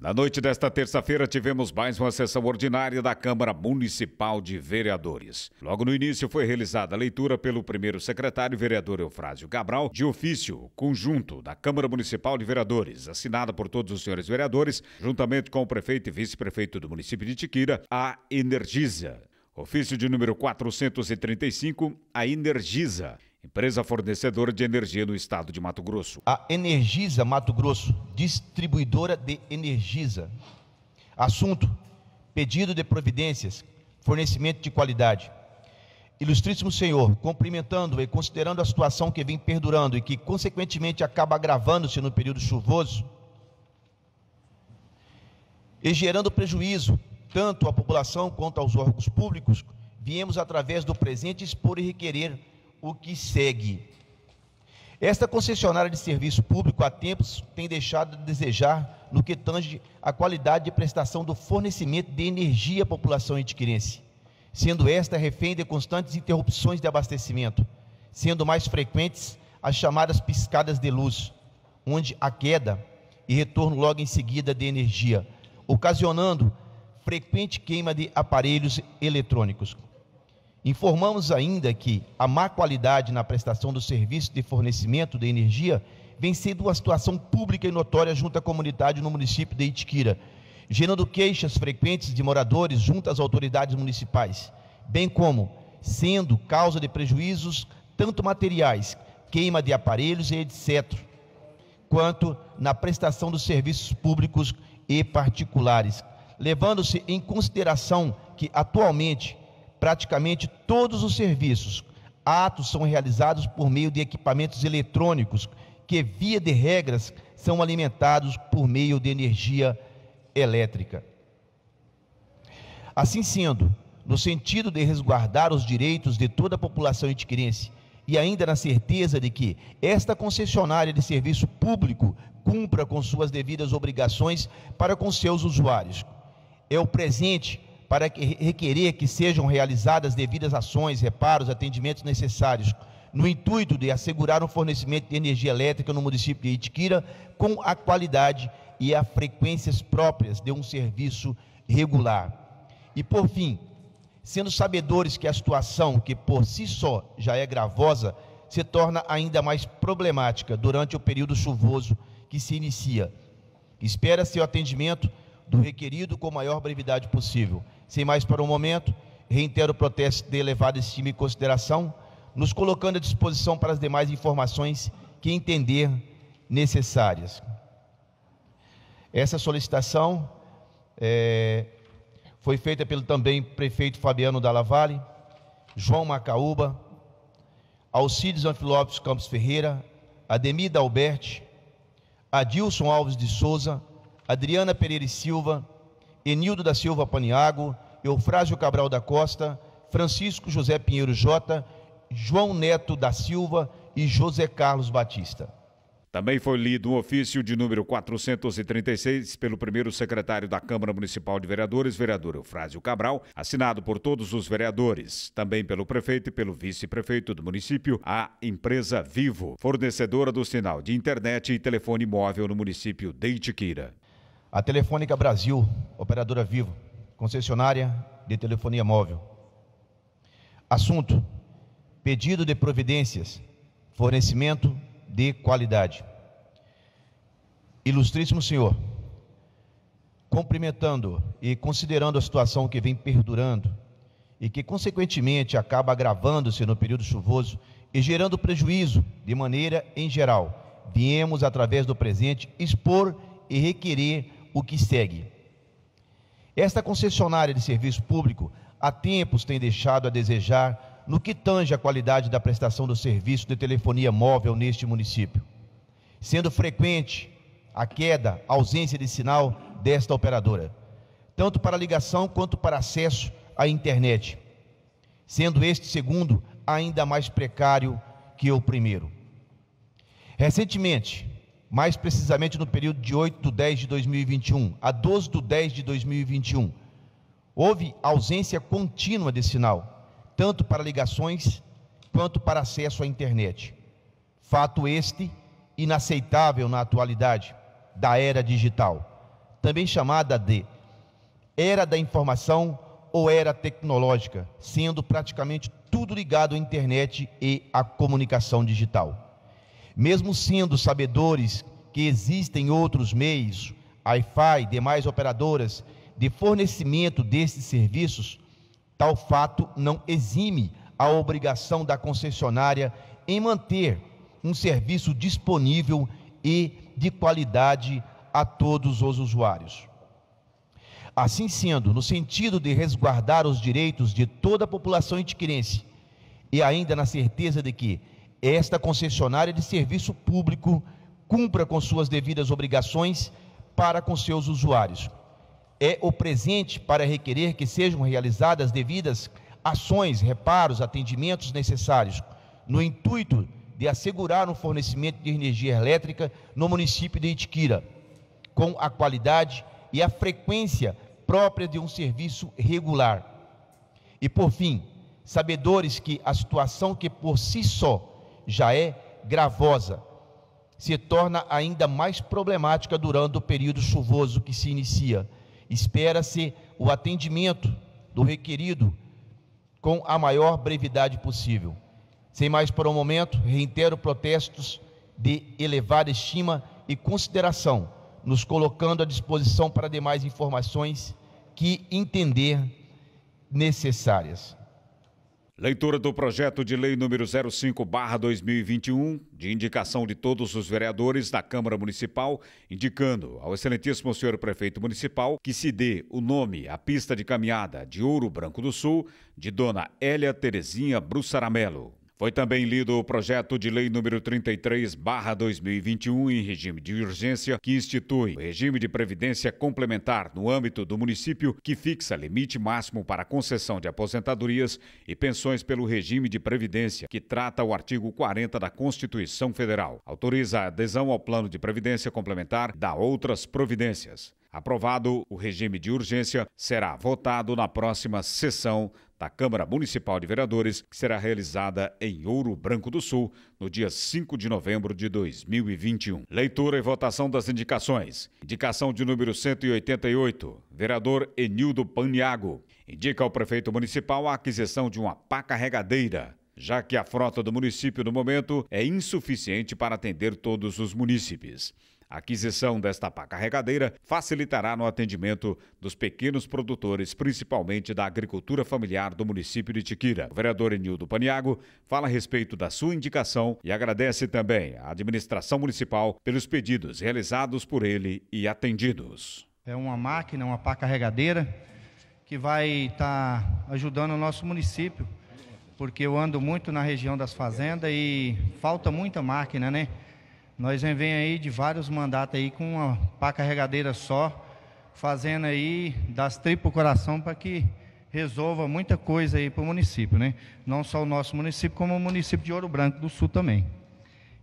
Na noite desta terça-feira, tivemos mais uma sessão ordinária da Câmara Municipal de Vereadores. Logo no início, foi realizada a leitura pelo primeiro secretário, vereador Eufrásio Cabral, de ofício conjunto da Câmara Municipal de Vereadores, assinada por todos os senhores vereadores, juntamente com o prefeito e vice-prefeito do município de Tiquira, a Energisa. Ofício de número 435, a Energisa empresa fornecedora de energia no estado de Mato Grosso. A Energisa Mato Grosso, distribuidora de Energisa. Assunto: pedido de providências, fornecimento de qualidade. Ilustríssimo senhor, cumprimentando e considerando a situação que vem perdurando e que consequentemente acaba agravando-se no período chuvoso e gerando prejuízo tanto à população quanto aos órgãos públicos, viemos através do presente expor e requerer o que segue. Esta concessionária de serviço público há tempos tem deixado de desejar no que tange à qualidade de prestação do fornecimento de energia à população adquirense, sendo esta refém de constantes interrupções de abastecimento, sendo mais frequentes as chamadas piscadas de luz, onde a queda e retorno logo em seguida de energia, ocasionando frequente queima de aparelhos eletrônicos. Informamos ainda que a má qualidade na prestação do serviço de fornecimento de energia vem sendo uma situação pública e notória junto à comunidade no município de Itiquira, gerando queixas frequentes de moradores junto às autoridades municipais, bem como sendo causa de prejuízos tanto materiais, queima de aparelhos e etc., quanto na prestação dos serviços públicos e particulares, levando-se em consideração que atualmente praticamente todos os serviços. Atos são realizados por meio de equipamentos eletrônicos, que, via de regras, são alimentados por meio de energia elétrica. Assim sendo, no sentido de resguardar os direitos de toda a população itiquirense, e ainda na certeza de que esta concessionária de serviço público cumpra com suas devidas obrigações para com seus usuários. É o presente para requerer que sejam realizadas devidas ações, reparos, atendimentos necessários, no intuito de assegurar o fornecimento de energia elétrica no município de Itiquira com a qualidade e as frequências próprias de um serviço regular. E por fim, sendo sabedores que a situação, que por si só já é gravosa, se torna ainda mais problemática durante o período chuvoso que se inicia. Espera-se o atendimento do requerido com a maior brevidade possível. Sem mais para o momento, reitero o protesto de elevado estima e consideração, nos colocando à disposição para as demais informações que entender necessárias. Essa solicitação é, foi feita pelo também prefeito Fabiano Dalla Valle, João Macaúba, Alcides Anfilópolis Campos Ferreira, Ademir Alberti, Adilson Alves de Souza, Adriana Pereira e Silva, Enildo da Silva Paniago, Eufrásio Cabral da Costa, Francisco José Pinheiro Jota, João Neto da Silva e José Carlos Batista. Também foi lido um ofício de número 436 pelo primeiro secretário da Câmara Municipal de Vereadores, vereador Eufrásio Cabral, assinado por todos os vereadores, também pelo prefeito e pelo vice-prefeito do município, a empresa Vivo, fornecedora do sinal de internet e telefone móvel no município de Itiquira a Telefônica Brasil, operadora Vivo, concessionária de telefonia móvel. Assunto: pedido de providências, fornecimento de qualidade. Ilustríssimo senhor, cumprimentando e considerando a situação que vem perdurando e que, consequentemente, acaba agravando-se no período chuvoso e gerando prejuízo de maneira em geral, viemos, através do presente, expor e requerer o que segue. Esta concessionária de serviço público há tempos tem deixado a desejar no que tange a qualidade da prestação do serviço de telefonia móvel neste município, sendo frequente a queda, a ausência de sinal desta operadora, tanto para ligação quanto para acesso à internet, sendo este segundo ainda mais precário que o primeiro. Recentemente, mais precisamente no período de 8 de 10 de 2021 a 12 de 10 de 2021, houve ausência contínua de sinal, tanto para ligações quanto para acesso à internet. Fato este inaceitável na atualidade da era digital, também chamada de era da informação ou era tecnológica, sendo praticamente tudo ligado à internet e à comunicação digital. Mesmo sendo sabedores que existem outros meios, Wi-Fi, e demais operadoras, de fornecimento desses serviços, tal fato não exime a obrigação da concessionária em manter um serviço disponível e de qualidade a todos os usuários. Assim sendo, no sentido de resguardar os direitos de toda a população itiquirense e ainda na certeza de que esta concessionária de serviço público cumpra com suas devidas obrigações para com seus usuários. É o presente para requerer que sejam realizadas devidas ações, reparos, atendimentos necessários, no intuito de assegurar o fornecimento de energia elétrica no município de Itiquira, com a qualidade e a frequência própria de um serviço regular. E por fim, sabedores que a situação que por si só já é gravosa, se torna ainda mais problemática durante o período chuvoso que se inicia. Espera-se o atendimento do requerido com a maior brevidade possível. Sem mais por um momento, reitero protestos de elevada estima e consideração, nos colocando à disposição para demais informações que entender necessárias. Leitura do projeto de lei número 05/2021, de indicação de todos os vereadores da Câmara Municipal, indicando ao excelentíssimo senhor prefeito municipal que se dê o nome à pista de caminhada de Ouro Branco do Sul de dona Hélia Terezinha Brussaramelo. Foi também lido o projeto de lei número 33/2021 em regime de urgência que institui o regime de previdência complementar no âmbito do município que fixa limite máximo para concessão de aposentadorias e pensões pelo regime de previdência que trata o artigo 40 da Constituição Federal. Autoriza a adesão ao plano de previdência complementar da outras providências. Aprovado, o regime de urgência será votado na próxima sessão da Câmara Municipal de Vereadores, que será realizada em Ouro Branco do Sul, no dia 5 de novembro de 2021. Leitura e votação das indicações. Indicação de número 188, vereador Enildo Paniago. Indica ao prefeito municipal a aquisição de uma pá carregadeira já que a frota do município no momento é insuficiente para atender todos os munícipes. A aquisição desta pá carregadeira facilitará no atendimento dos pequenos produtores, principalmente da agricultura familiar do município de Tiquira. O vereador Enildo Paniago fala a respeito da sua indicação e agradece também à administração municipal pelos pedidos realizados por ele e atendidos. É uma máquina, uma pá carregadeira que vai estar tá ajudando o nosso município, porque eu ando muito na região das fazendas e falta muita máquina, né? Nós vem aí de vários mandatos aí com uma pá carregadeira só, fazendo aí das tripas o coração para que resolva muita coisa aí para o município, né? Não só o nosso município, como o município de Ouro Branco do Sul também.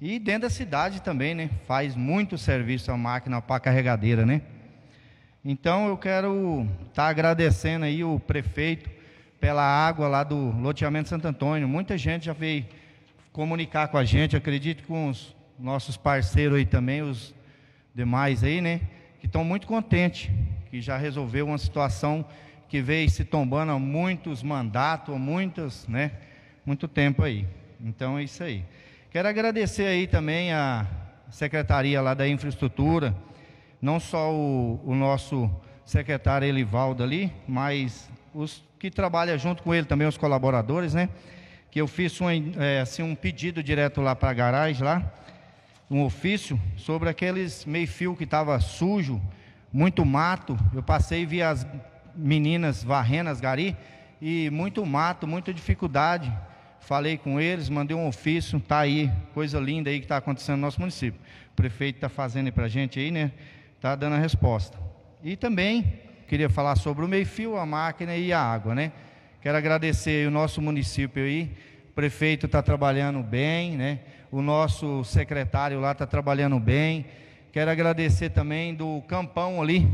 E dentro da cidade também, né? Faz muito serviço a máquina para carregadeira, né? Então eu quero estar tá agradecendo aí o prefeito pela água lá do loteamento Santo Antônio. Muita gente já veio comunicar com a gente, acredito que uns nossos parceiros aí também, os demais aí, né? Que estão muito contentes, que já resolveu uma situação que veio se tombando há muitos mandatos, muitas, né? Muito tempo aí. Então é isso aí. Quero agradecer aí também a secretaria lá da infraestrutura, não só o, o nosso secretário Elivaldo ali, mas os que trabalham junto com ele também, os colaboradores, né? Que eu fiz um, é, assim, um pedido direto lá para a garagem lá, um ofício sobre aqueles meio-fio que estava sujo, muito mato. Eu passei e vi as meninas varrendo as gari e muito mato, muita dificuldade. Falei com eles, mandei um ofício, tá aí, coisa linda aí que está acontecendo no nosso município. O prefeito está fazendo para a gente aí, né? Está dando a resposta. E também queria falar sobre o meio-fio, a máquina e a água, né? Quero agradecer o nosso município aí o prefeito está trabalhando bem, né? o nosso secretário lá está trabalhando bem. Quero agradecer também do Campão ali,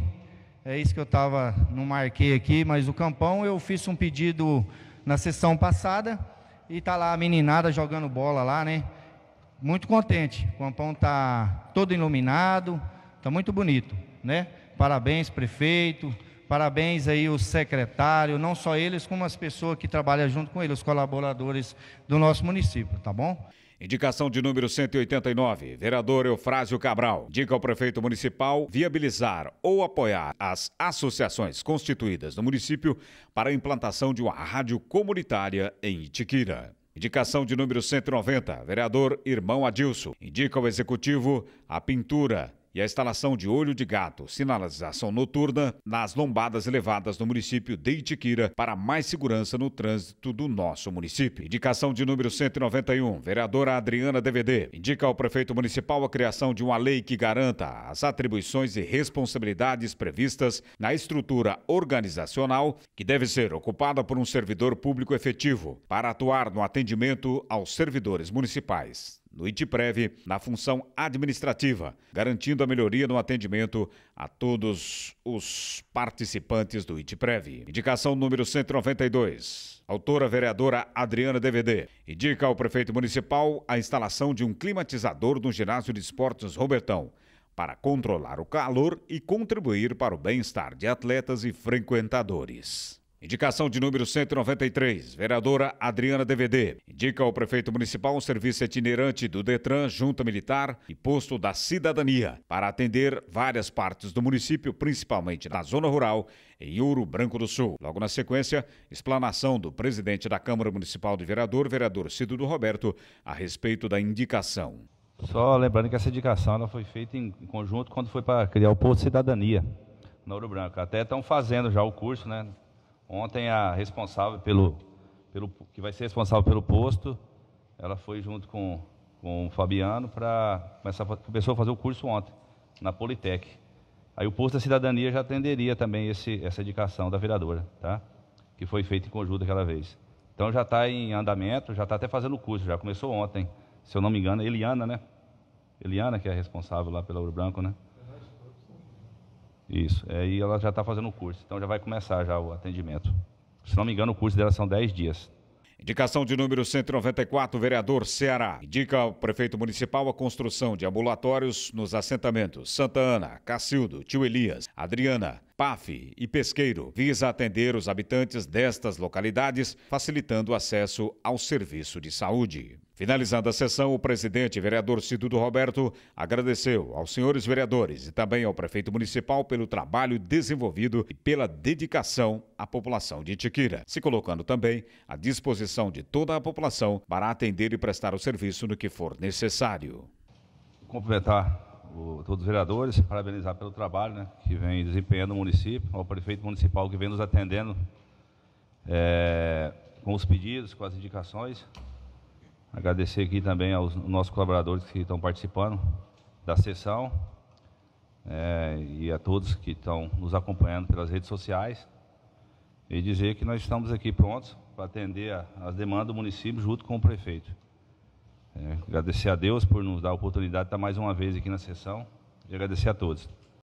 é isso que eu estava, não marquei aqui, mas o Campão eu fiz um pedido na sessão passada e está lá a meninada jogando bola lá, né? Muito contente, o Campão está todo iluminado, está muito bonito, né? Parabéns, prefeito Parabéns aí o secretário, não só eles, como as pessoas que trabalham junto com ele, os colaboradores do nosso município, tá bom? Indicação de número 189, vereador Eufrásio Cabral. Dica ao prefeito municipal viabilizar ou apoiar as associações constituídas no município para a implantação de uma rádio comunitária em Itiquira. Indicação de número 190, vereador Irmão Adilson. Indica ao executivo a pintura e a instalação de olho de gato, sinalização noturna nas lombadas elevadas no município de Itiquira para mais segurança no trânsito do nosso município. Indicação de número 191, vereadora Adriana DVD, indica ao prefeito municipal a criação de uma lei que garanta as atribuições e responsabilidades previstas na estrutura organizacional que deve ser ocupada por um servidor público efetivo para atuar no atendimento aos servidores municipais no ITPREV, na função administrativa, garantindo a melhoria no atendimento a todos os participantes do ITPREV. Indicação número 192. Autora vereadora Adriana DVD. Indica ao prefeito municipal a instalação de um climatizador no ginásio de esportes Robertão para controlar o calor e contribuir para o bem-estar de atletas e frequentadores. Indicação de número 193, vereadora Adriana DVD. Indica ao prefeito municipal um serviço itinerante do Detran, Junta Militar e Posto da Cidadania para atender várias partes do município, principalmente na zona rural, em Ouro Branco do Sul. Logo na sequência, explanação do presidente da Câmara Municipal de Vereador, vereador Cido do Roberto, a respeito da indicação. Só lembrando que essa indicação ela foi feita em conjunto quando foi para criar o Posto Cidadania no Ouro Branco. Até estão fazendo já o curso, né? Ontem a responsável pelo, pelo que vai ser responsável pelo posto, ela foi junto com, com o Fabiano para começar começou a fazer o curso ontem na Politec. Aí o posto da cidadania já atenderia também esse, essa indicação da vereadora, tá? Que foi feita em conjunto aquela vez. Então já está em andamento, já está até fazendo o curso, já começou ontem, se eu não me engano, é Eliana, né? Eliana que é responsável lá pela Ouro Branco, né? Isso. É, e ela já está fazendo o curso, então já vai começar já o atendimento. Se não me engano, o curso dela são 10 dias. Indicação de número 194, vereador Ceará. Indica ao prefeito municipal a construção de ambulatórios nos assentamentos Santa Ana, Cacildo, Tio Elias, Adriana, PAF e Pesqueiro. Visa atender os habitantes destas localidades, facilitando o acesso ao serviço de saúde. Finalizando a sessão, o presidente, vereador Cidudo Roberto, agradeceu aos senhores vereadores e também ao prefeito municipal pelo trabalho desenvolvido e pela dedicação à população de Itiquira, se colocando também à disposição de toda a população para atender e prestar o serviço no que for necessário. Cumprimentar o, todos os vereadores, parabenizar pelo trabalho né, que vem desempenhando o município, ao prefeito municipal que vem nos atendendo é, com os pedidos, com as indicações. Agradecer aqui também aos nossos colaboradores que estão participando da sessão é, e a todos que estão nos acompanhando pelas redes sociais e dizer que nós estamos aqui prontos para atender as demandas do município junto com o prefeito. É, agradecer a Deus por nos dar a oportunidade de estar mais uma vez aqui na sessão e agradecer a todos.